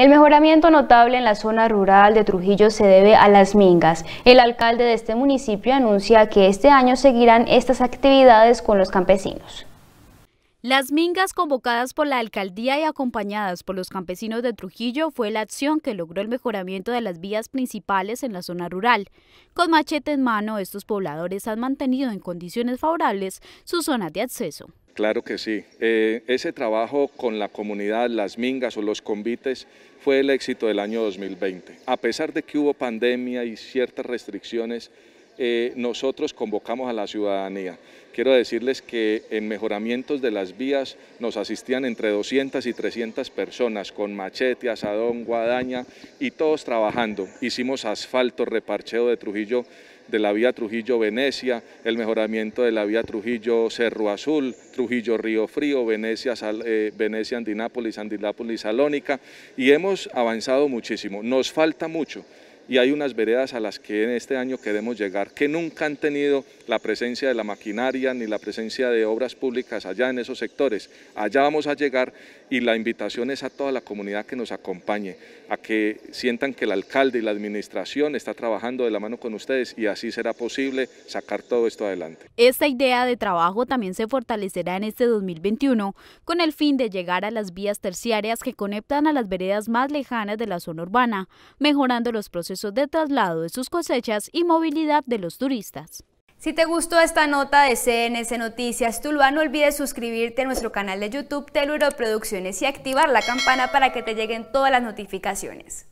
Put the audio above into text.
El mejoramiento notable en la zona rural de Trujillo se debe a las mingas. El alcalde de este municipio anuncia que este año seguirán estas actividades con los campesinos. Las mingas convocadas por la alcaldía y acompañadas por los campesinos de Trujillo fue la acción que logró el mejoramiento de las vías principales en la zona rural. Con machete en mano, estos pobladores han mantenido en condiciones favorables su zonas de acceso. Claro que sí. Eh, ese trabajo con la comunidad, las mingas o los convites, fue el éxito del año 2020. A pesar de que hubo pandemia y ciertas restricciones, eh, nosotros convocamos a la ciudadanía. Quiero decirles que en mejoramientos de las vías nos asistían entre 200 y 300 personas con machete, asadón, guadaña y todos trabajando. Hicimos asfalto, reparcheo de Trujillo de la vía Trujillo-Venecia, el mejoramiento de la vía Trujillo-Cerro Azul, Trujillo-Río Frío, Venecia-Andinápolis, eh, Andinápolis-Salónica y hemos avanzado muchísimo. Nos falta mucho y hay unas veredas a las que en este año queremos llegar, que nunca han tenido la presencia de la maquinaria ni la presencia de obras públicas allá en esos sectores. Allá vamos a llegar y la invitación es a toda la comunidad que nos acompañe, a que sientan que el alcalde y la administración está trabajando de la mano con ustedes y así será posible sacar todo esto adelante. Esta idea de trabajo también se fortalecerá en este 2021 con el fin de llegar a las vías terciarias que conectan a las veredas más lejanas de la zona urbana, mejorando los procesos de traslado de sus cosechas y movilidad de los turistas. Si te gustó esta nota de CNC Noticias Tuluá, no olvides suscribirte a nuestro canal de YouTube Teluro Producciones y activar la campana para que te lleguen todas las notificaciones.